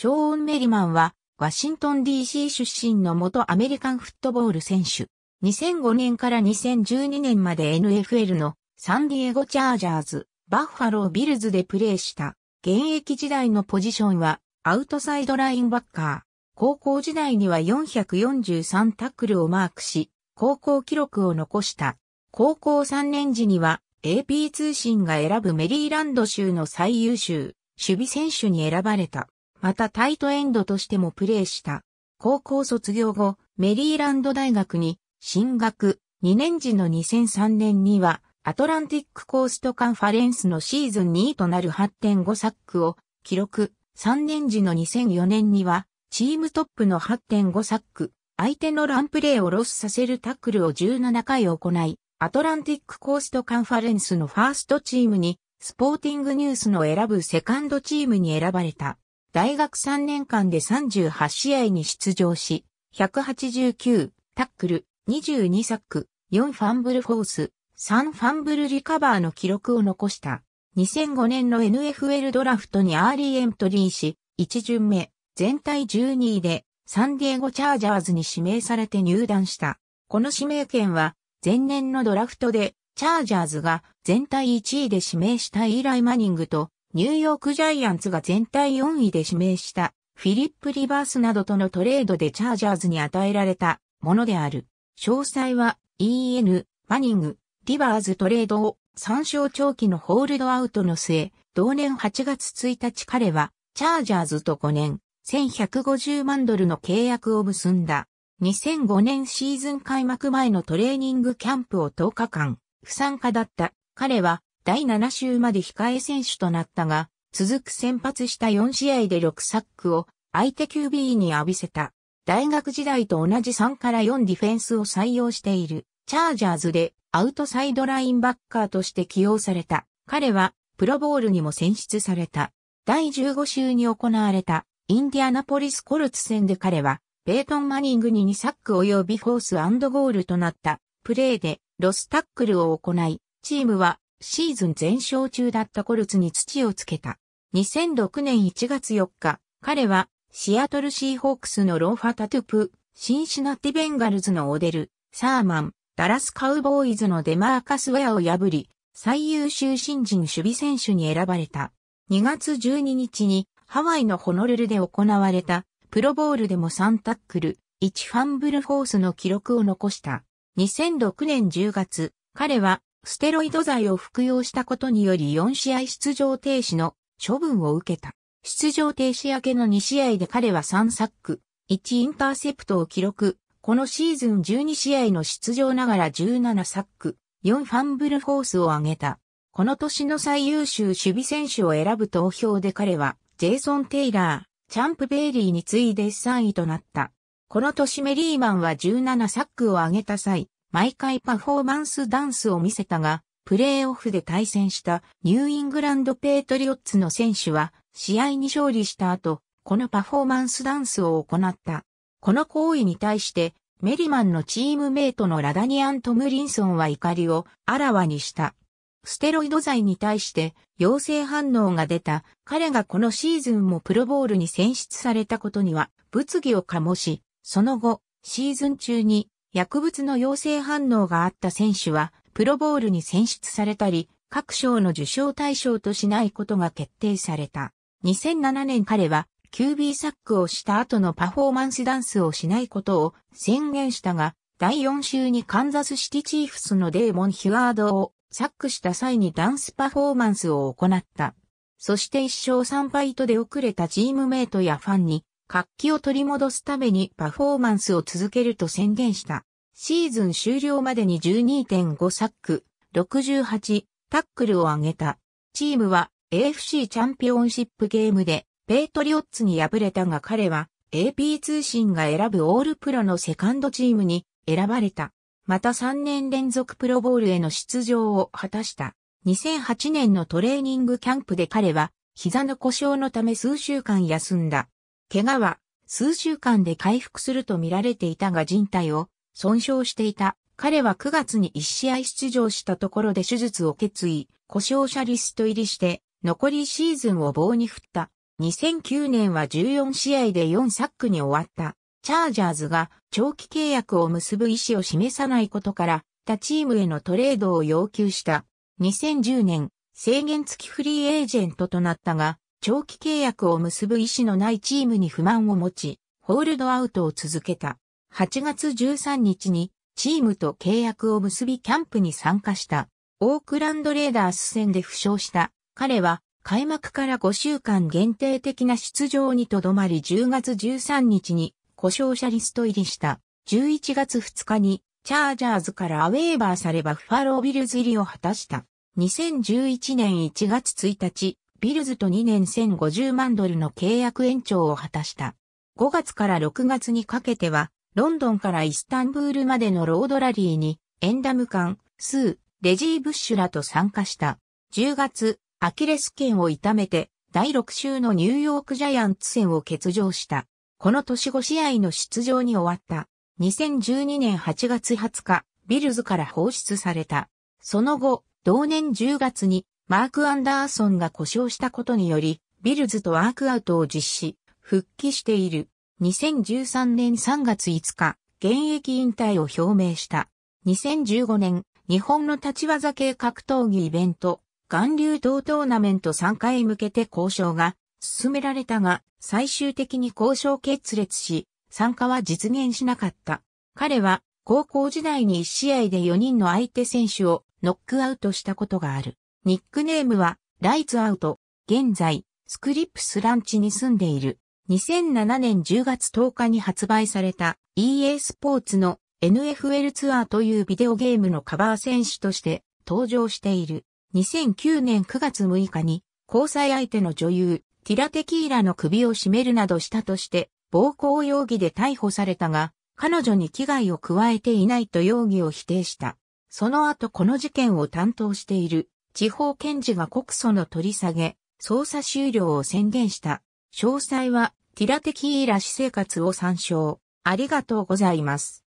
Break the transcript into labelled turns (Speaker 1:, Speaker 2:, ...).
Speaker 1: ショーン・メリマンは、ワシントン DC 出身の元アメリカンフットボール選手。2005年から2012年まで NFL のサンディエゴチャージャーズ、バッファロー・ビルズでプレーした。現役時代のポジションはアウトサイドラインバッカー。高校時代には443タックルをマークし、高校記録を残した。高校3年時には AP 通信が選ぶメリーランド州の最優秀守備選手に選ばれた。またタイトエンドとしてもプレーした。高校卒業後、メリーランド大学に進学、2年時の2003年には、アトランティックコーストカンファレンスのシーズン2位となる8.5サックを記録。3年時の2004年には、チームトップの8.5サック、相手のランプレーをロスさせるタックルを17回行い、アトランティックコーストカンファレンスのファーストチームに、スポーティングニュースの選ぶセカンドチームに選ばれた。大学3年間で38試合に出場し、189タックル、22サック、4ファンブルフォース、3ファンブルリカバーの記録を残した。2005年の NFL ドラフトにアーリーエントリーし、1巡目、全体12位で、サンディエゴチャージャーズに指名されて入団した。この指名権は、前年のドラフトで、チャージャーズが全体1位で指名したイライ・マニングとニューヨークジャイアンツが全体4位で指名したフィリップ・リバースなどとのトレードでチャージャーズに与えられたものである。詳細は EN、マニング、リバーズトレードを参照長期のホールドアウトの末、同年8月1日彼はチャージャーズと5年1150万ドルの契約を結んだ。2005年シーズン開幕前のトレーニングキャンプを10日間不参加だった。彼は第7週まで控え選手となったが、続く先発した4試合で6サックを相手 QB に浴びせた。大学時代と同じ3から4ディフェンスを採用しているチャージャーズでアウトサイドラインバッカーとして起用された。彼はプロボールにも選出された。第15週に行われたインディアナポリスコルツ戦で彼はベイトン・マニングに2サック及びフォースゴールとなったプレーでロスタックルを行い、チームはシーズン全勝中だったコルツに土をつけた。2006年1月4日、彼はシアトルシーホークスのロンファタトゥプ、シンシナティベンガルズのオデル、サーマン、ダラスカウボーイズのデマーカスウェアを破り、最優秀新人守備選手に選ばれた。2月12日にハワイのホノルルで行われたプロボールでも3タックル、1ファンブルフォースの記録を残した。2006年10月、彼はステロイド剤を服用したことにより4試合出場停止の処分を受けた。出場停止明けの2試合で彼は3サック、1インターセプトを記録。このシーズン12試合の出場ながら17サック、4ファンブルフォースを上げた。この年の最優秀守備選手を選ぶ投票で彼は、ジェイソン・テイラー、チャンプ・ベイリーに次いで3位となった。この年メリーマンは17サックを上げた際、毎回パフォーマンスダンスを見せたが、プレーオフで対戦したニューイングランドペートリオッツの選手は試合に勝利した後、このパフォーマンスダンスを行った。この行為に対してメリマンのチームメイトのラダニアン・トムリンソンは怒りをあらわにした。ステロイド剤に対して陽性反応が出た彼がこのシーズンもプロボールに選出されたことには物議を醸し、その後シーズン中に薬物の陽性反応があった選手は、プロボールに選出されたり、各賞の受賞対象としないことが決定された。2007年彼は、QB サックをした後のパフォーマンスダンスをしないことを宣言したが、第4週にカンザスシティチーフスのデーモン・ヒュワードをサックした際にダンスパフォーマンスを行った。そして一勝3敗と出遅れたチームメイトやファンに活気を取り戻すためにパフォーマンスを続けると宣言した。シーズン終了までに12.5サック、68タックルを上げた。チームは AFC チャンピオンシップゲームでペイトリオッツに敗れたが彼は AP 通信が選ぶオールプロのセカンドチームに選ばれた。また3年連続プロボールへの出場を果たした。2008年のトレーニングキャンプで彼は膝の故障のため数週間休んだ。怪我は数週間で回復すると見られていたが人体を損傷していた。彼は9月に1試合出場したところで手術を決意、故障者リスト入りして、残りシーズンを棒に振った。2009年は14試合で4サックに終わった。チャージャーズが長期契約を結ぶ意思を示さないことから、他チームへのトレードを要求した。2010年、制限付きフリーエージェントとなったが、長期契約を結ぶ意思のないチームに不満を持ち、ホールドアウトを続けた。8月13日にチームと契約を結びキャンプに参加した。オークランドレーダース戦で負傷した彼は開幕から5週間限定的な出場にとどまり10月13日に故障者リスト入りした。11月2日にチャージャーズからアウェーバーされバッファロービルズ入りを果たした。2011年1月1日、ビルズと2年1050万ドルの契約延長を果たした。5月から6月にかけては、ロンドンからイスタンブールまでのロードラリーに、エンダムカスー、レジー・ブッシュらと参加した。10月、アキレス腱を痛めて、第6週のニューヨークジャイアンツ戦を欠場した。この年5試合の出場に終わった。2012年8月20日、ビルズから放出された。その後、同年10月にマーク・アンダーソンが故障したことにより、ビルズとワークアウトを実施、復帰している。2013年3月5日、現役引退を表明した。2015年、日本の立ち技系格闘技イベント、岩流等トーナメント参加へ向けて交渉が進められたが、最終的に交渉決裂し、参加は実現しなかった。彼は高校時代に1試合で4人の相手選手をノックアウトしたことがある。ニックネームは、ライツアウト。現在、スクリップスランチに住んでいる。2007年10月10日に発売された EA スポーツの NFL ツアーというビデオゲームのカバー選手として登場している。2009年9月6日に交際相手の女優ティラテキーラの首を絞めるなどしたとして暴行容疑で逮捕されたが、彼女に危害を加えていないと容疑を否定した。その後この事件を担当している地方検事が告訴の取り下げ、捜査終了を宣言した。詳細は、ティラテキーラ私生活を参照。ありがとうございます。